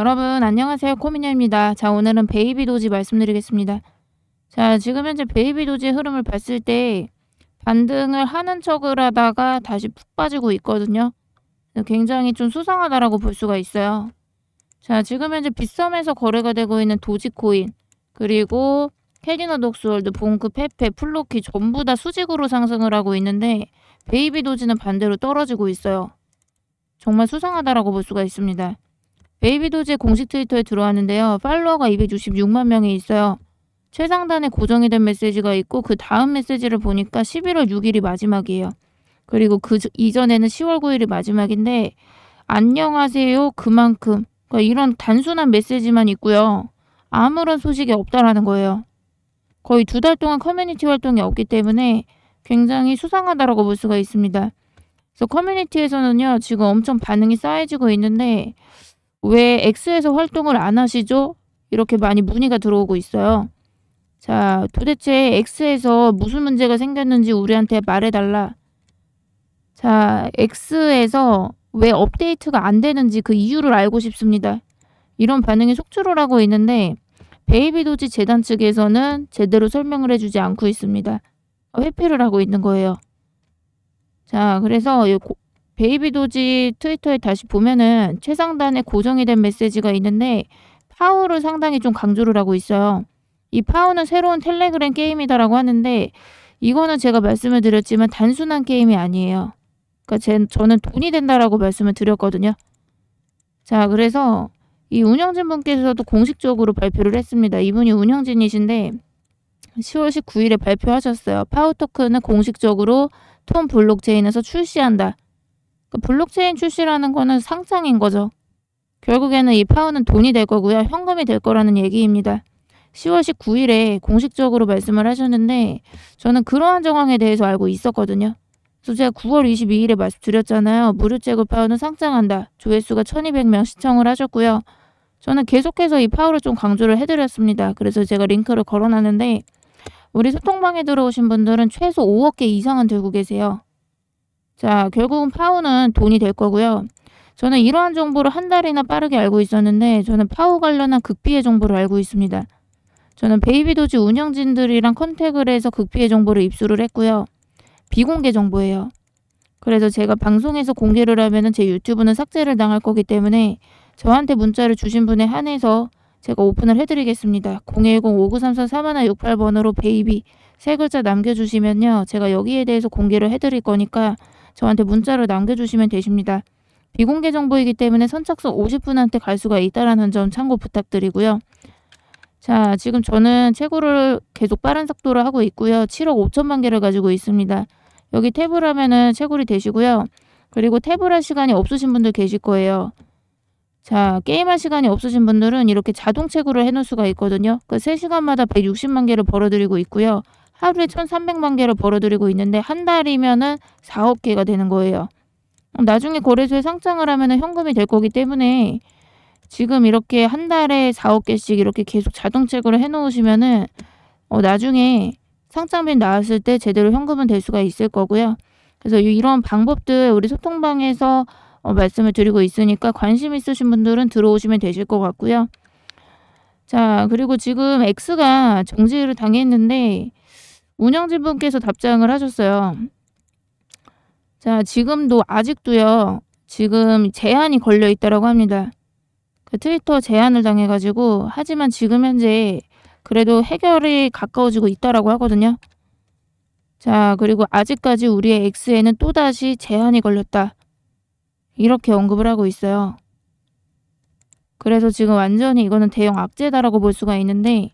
여러분 안녕하세요 코미녀입니다. 자 오늘은 베이비 도지 말씀드리겠습니다. 자 지금 현재 베이비 도지의 흐름을 봤을 때 반등을 하는 척을 하다가 다시 푹 빠지고 있거든요. 굉장히 좀 수상하다라고 볼 수가 있어요. 자 지금 현재 빗썸에서 거래가 되고 있는 도지코인 그리고 캐디너 독스월드, 봉크, 페페, 플로키 전부 다 수직으로 상승을 하고 있는데 베이비 도지는 반대로 떨어지고 있어요. 정말 수상하다라고 볼 수가 있습니다. 베이비도즈의 공식 트위터에 들어왔는데요. 팔로워가 266만 명이 있어요. 최상단에 고정이 된 메시지가 있고 그 다음 메시지를 보니까 11월 6일이 마지막이에요. 그리고 그 이전에는 10월 9일이 마지막인데 안녕하세요 그만큼 그러니까 이런 단순한 메시지만 있고요. 아무런 소식이 없다라는 거예요. 거의 두 달 동안 커뮤니티 활동이 없기 때문에 굉장히 수상하다라고 볼 수가 있습니다. 그래서 커뮤니티에서는요 지금 엄청 반응이 쌓여지고 있는데 왜엑스에서 활동을 안 하시죠? 이렇게 많이 문의가 들어오고 있어요. 자, 도대체 엑스에서 무슨 문제가 생겼는지 우리한테 말해달라. 자, 엑스에서왜 업데이트가 안 되는지 그 이유를 알고 싶습니다. 이런 반응이 속출을하고 있는데 베이비도지 재단 측에서는 제대로 설명을 해주지 않고 있습니다. 회피를 하고 있는 거예요. 자, 그래서 베이비도지 트위터에 다시 보면은 최상단에 고정이 된 메시지가 있는데 파워를 상당히 좀 강조를 하고 있어요. 이파워는 새로운 텔레그램 게임이다라고 하는데 이거는 제가 말씀을 드렸지만 단순한 게임이 아니에요. 그러니까 제, 저는 돈이 된다라고 말씀을 드렸거든요. 자, 그래서 이 운영진 분께서도 공식적으로 발표를 했습니다. 이분이 운영진이신데 10월 19일에 발표하셨어요. 파워 토큰은 공식적으로 톰 블록체인에서 출시한다. 그 블록체인 출시라는 거는 상장인 거죠. 결국에는 이 파운은 돈이 될 거고요. 현금이 될 거라는 얘기입니다. 10월 19일에 공식적으로 말씀을 하셨는데 저는 그러한 정황에 대해서 알고 있었거든요. 그래서 제가 9월 22일에 말씀드렸잖아요. 무료책을 파워는 상장한다. 조회수가 1200명 시청을 하셨고요. 저는 계속해서 이파워를좀 강조를 해드렸습니다. 그래서 제가 링크를 걸어놨는데 우리 소통방에 들어오신 분들은 최소 5억 개 이상은 들고 계세요. 자, 결국은 파우는 돈이 될 거고요. 저는 이러한 정보를 한 달이나 빠르게 알고 있었는데 저는 파우 관련한 극비의 정보를 알고 있습니다. 저는 베이비도지 운영진들이랑 컨택을 해서 극비의 정보를 입수를 했고요. 비공개 정보예요. 그래서 제가 방송에서 공개를 하면 제 유튜브는 삭제를 당할 거기 때문에 저한테 문자를 주신 분에 한해서 제가 오픈을 해드리겠습니다. 010-5934-3168번으로 베이비 세 글자 남겨주시면요. 제가 여기에 대해서 공개를 해드릴 거니까 저한테 문자를 남겨주시면 되십니다. 비공개 정보이기 때문에 선착순 50분한테 갈 수가 있다라는 점 참고 부탁드리고요. 자, 지금 저는 채굴을 계속 빠른 속도로 하고 있고요. 7억 5천만 개를 가지고 있습니다. 여기 탭블 하면은 채굴이 되시고요. 그리고 탭블할 시간이 없으신 분들 계실 거예요. 자, 게임할 시간이 없으신 분들은 이렇게 자동체으를 해놓을 수가 있거든요. 그 3시간마다 160만 개를 벌어들이고 있고요. 하루에 1,300만 개를 벌어들이고 있는데 한 달이면은 4억 개가 되는 거예요. 나중에 거래소에 상장을 하면은 현금이 될 거기 때문에 지금 이렇게 한 달에 4억 개씩 이렇게 계속 자동체으를 해놓으시면은 어, 나중에 상장비 나왔을 때 제대로 현금은 될 수가 있을 거고요. 그래서 이런 방법들 우리 소통방에서 어, 말씀을 드리고 있으니까 관심 있으신 분들은 들어오시면 되실 것 같고요. 자, 그리고 지금 X가 정지를 당했는데 운영진분께서 답장을 하셨어요. 자, 지금도 아직도요. 지금 제한이 걸려 있다라고 합니다. 그 트위터 제한을 당해 가지고 하지만 지금 현재 그래도 해결이 가까워지고 있다라고 하거든요. 자, 그리고 아직까지 우리의 X에는 또다시 제한이 걸렸다. 이렇게 언급을 하고 있어요. 그래서 지금 완전히 이거는 대형 악재다라고 볼 수가 있는데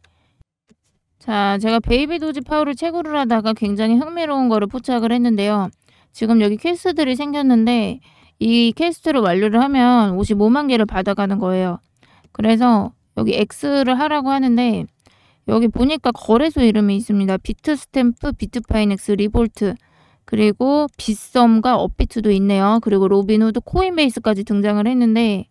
자 제가 베이비 도지 파울를 채굴을 하다가 굉장히 흥미로운 거를 포착을 했는데요. 지금 여기 퀘스트들이 생겼는데 이 퀘스트를 완료를 하면 55만 개를 받아가는 거예요. 그래서 여기 X를 하라고 하는데 여기 보니까 거래소 이름이 있습니다. 비트 스탬프, 비트파이넥스, 리볼트 그리고 빗썸과 업비트도 있네요. 그리고 로빈후드, 코인베이스까지 등장을 했는데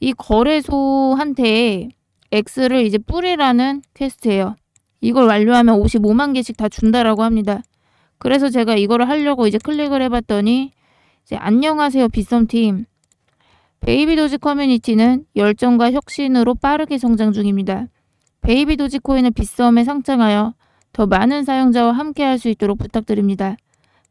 이 거래소한테 X를 이제 뿌리라는 퀘스트예요. 이걸 완료하면 55만 개씩 다 준다라고 합니다. 그래서 제가 이걸 하려고 이제 클릭을 해봤더니 이제 안녕하세요 빗썸팀 베이비도지 커뮤니티는 열정과 혁신으로 빠르게 성장 중입니다. 베이비도지 코인은 빗썸에 상장하여 더 많은 사용자와 함께할 수 있도록 부탁드립니다.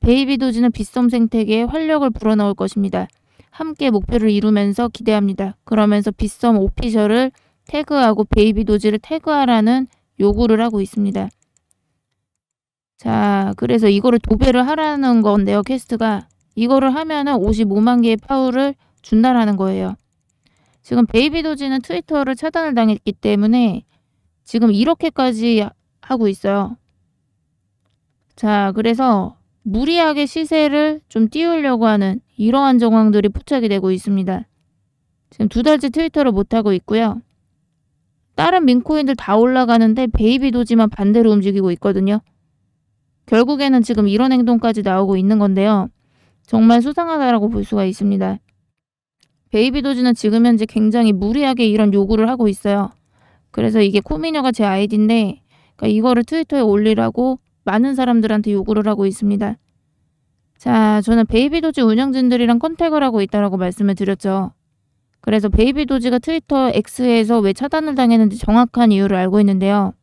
베이비 도지는 빗썸 생태계에 활력을 불어넣을 것입니다. 함께 목표를 이루면서 기대합니다. 그러면서 빗썸 오피셜을 태그하고 베이비 도지를 태그하라는 요구를 하고 있습니다. 자, 그래서 이거를 도배를 하라는 건데요, 퀘스트가 이거를 하면은 55만 개의 파울을 준다라는 거예요. 지금 베이비 도지는 트위터를 차단을 당했기 때문에 지금 이렇게까지 하고 있어요. 자, 그래서 무리하게 시세를 좀 띄우려고 하는 이러한 정황들이 포착이 되고 있습니다. 지금 두 달째 트위터를 못하고 있고요. 다른 민코인들 다 올라가는데 베이비 도지만 반대로 움직이고 있거든요. 결국에는 지금 이런 행동까지 나오고 있는 건데요. 정말 수상하다라고 볼 수가 있습니다. 베이비 도지는 지금 현재 굉장히 무리하게 이런 요구를 하고 있어요. 그래서 이게 코미녀가 제 아이디인데 그러니까 이거를 트위터에 올리라고 많은 사람들한테 요구를 하고 있습니다. 자, 저는 베이비도지 운영진들이랑 컨택을 하고 있다라고 말씀을 드렸죠. 그래서 베이비도지가 트위터 X에서 왜 차단을 당했는지 정확한 이유를 알고 있는데요.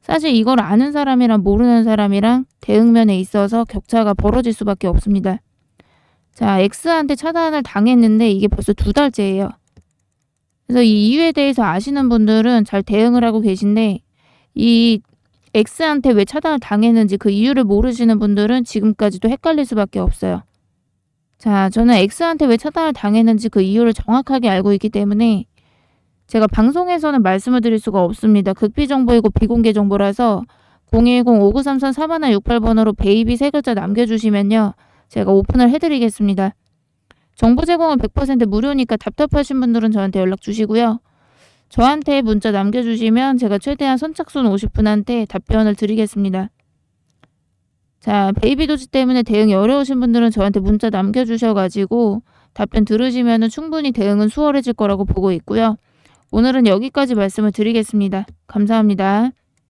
사실 이걸 아는 사람이랑 모르는 사람이랑 대응면에 있어서 격차가 벌어질 수밖에 없습니다. 자, X한테 차단을 당했는데 이게 벌써 두 달째예요. 그래서 이 이유에 대해서 아시는 분들은 잘 대응을 하고 계신데 이 X한테 왜 차단을 당했는지 그 이유를 모르시는 분들은 지금까지도 헷갈릴 수밖에 없어요. 자, 저는 X한테 왜 차단을 당했는지 그 이유를 정확하게 알고 있기 때문에 제가 방송에서는 말씀을 드릴 수가 없습니다. 극비 정보이고 비공개 정보라서 010-5933-4168번으로 베이비 세 글자 남겨주시면요. 제가 오픈을 해드리겠습니다. 정보 제공은 100% 무료니까 답답하신 분들은 저한테 연락 주시고요. 저한테 문자 남겨주시면 제가 최대한 선착순 50분한테 답변을 드리겠습니다. 자, 베이비도지 때문에 대응이 어려우신 분들은 저한테 문자 남겨주셔가지고 답변 들으시면 충분히 대응은 수월해질 거라고 보고 있고요. 오늘은 여기까지 말씀을 드리겠습니다. 감사합니다.